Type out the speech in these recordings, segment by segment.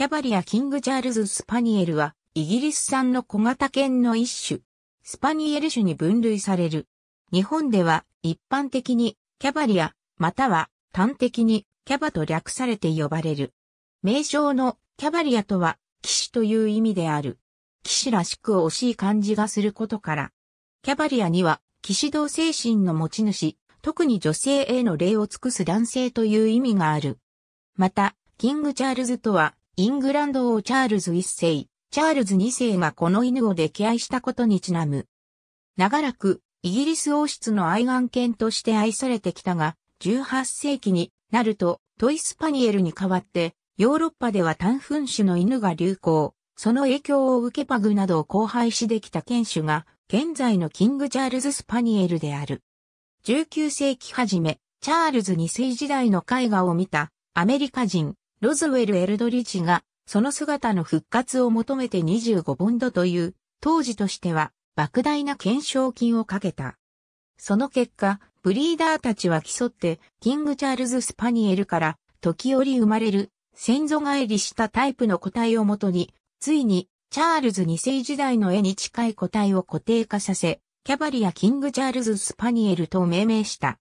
キャバリア・キング・チャールズ・スパニエルは、イギリス産の小型犬の一種、スパニエル種に分類される。日本では、一般的に、キャバリア、または、端的に、キャバと略されて呼ばれる。名称のキャバリアとは、騎士という意味である。騎士らしく惜しい感じがすることから。キャバリアには、騎士道精神の持ち主、特に女性への礼を尽くす男性という意味がある。また、キング・チャールズとは、イングランド王チャールズ1世、チャールズ2世がこの犬を溺愛したことにちなむ。長らく、イギリス王室の愛玩犬として愛されてきたが、18世紀になると、トイスパニエルに代わって、ヨーロッパでは単粉種の犬が流行。その影響を受けパグなどを交配しできた犬種が、現在のキング・チャールズ・スパニエルである。19世紀初め、チャールズ2世時代の絵画を見たアメリカ人ロズウェル・エルドリッジが、その姿の復活を求めて25ボンドという、当時としては、莫大な懸賞金をかけた。その結果、ブリーダーたちは競って、キング・チャールズ・スパニエルから、時折生まれる、先祖返りしたタイプの個体をもとに、ついに、チャールズ2世時代の絵に近い個体を固定化させ、キャバリア・キング・チャールズ・スパニエルと命名した。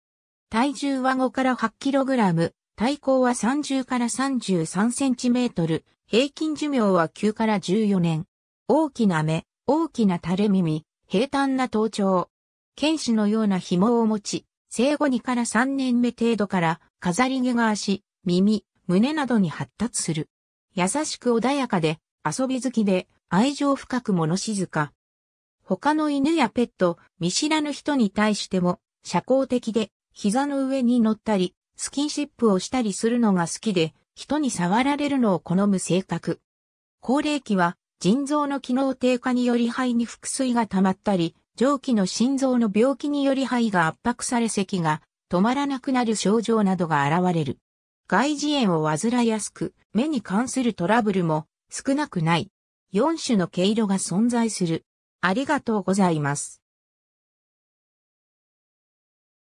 体重は5から8ラム。体高は30から33センチメートル、平均寿命は9から14年。大きな目、大きな垂れ耳、平坦な頭頂。剣士のような紐を持ち、生後2から3年目程度から飾り毛が足、耳、胸などに発達する。優しく穏やかで、遊び好きで、愛情深く物静か。他の犬やペット、見知らぬ人に対しても、社交的で、膝の上に乗ったり、スキンシップをしたりするのが好きで、人に触られるのを好む性格。高齢期は、腎臓の機能低下により肺に腹水が溜まったり、上記の心臓の病気により肺が圧迫され咳が止まらなくなる症状などが現れる。外耳炎を患いやすく、目に関するトラブルも少なくない。4種の毛色が存在する。ありがとうございます。